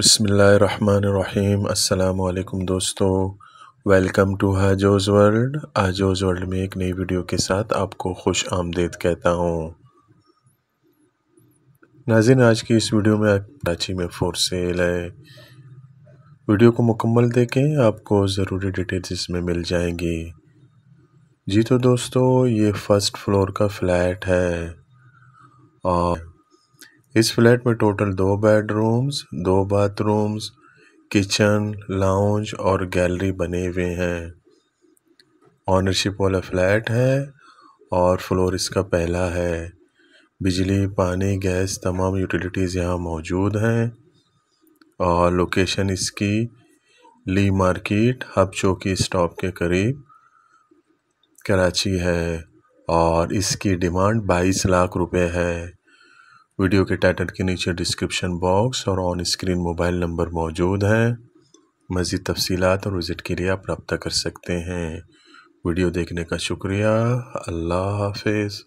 बसमीम् अल्लाम दोस्तों welcome to हाजोज़ वर्ल्ड हाजोज़ वर्ल्ड में एक नई वीडियो के साथ आपको खुश आमदेद कहता हूँ नाजिन आज की इस वीडियो में कराची में फोर सेल है वीडियो को मुकम्मल देखें आपको ज़रूरी डिटेल्स इसमें मिल जाएंगी जी तो दोस्तों ये फ़र्स्ट फ्लोर का फ्लैट है और इस फ्लैट में टोटल दो बेडरूम्स दो बाथरूम्स किचन लाउंज और गैलरी बने हुए हैं ऑनरशिप वाला फ्लैट है और फ्लोर इसका पहला है बिजली पानी गैस तमाम यूटिलिटीज़ यहाँ मौजूद हैं और लोकेशन इसकी ली मार्केट हब चौकी स्टॉप के करीब कराची है और इसकी डिमांड बाईस लाख रुपए है वीडियो के टाइटल के नीचे डिस्क्रिप्शन बॉक्स और ऑन स्क्रीन मोबाइल नंबर मौजूद हैं मज़ीद तफसीत और विज़िट के लिए आप रब्ता कर सकते हैं वीडियो देखने का शुक्रिया अल्लाह हाफिज़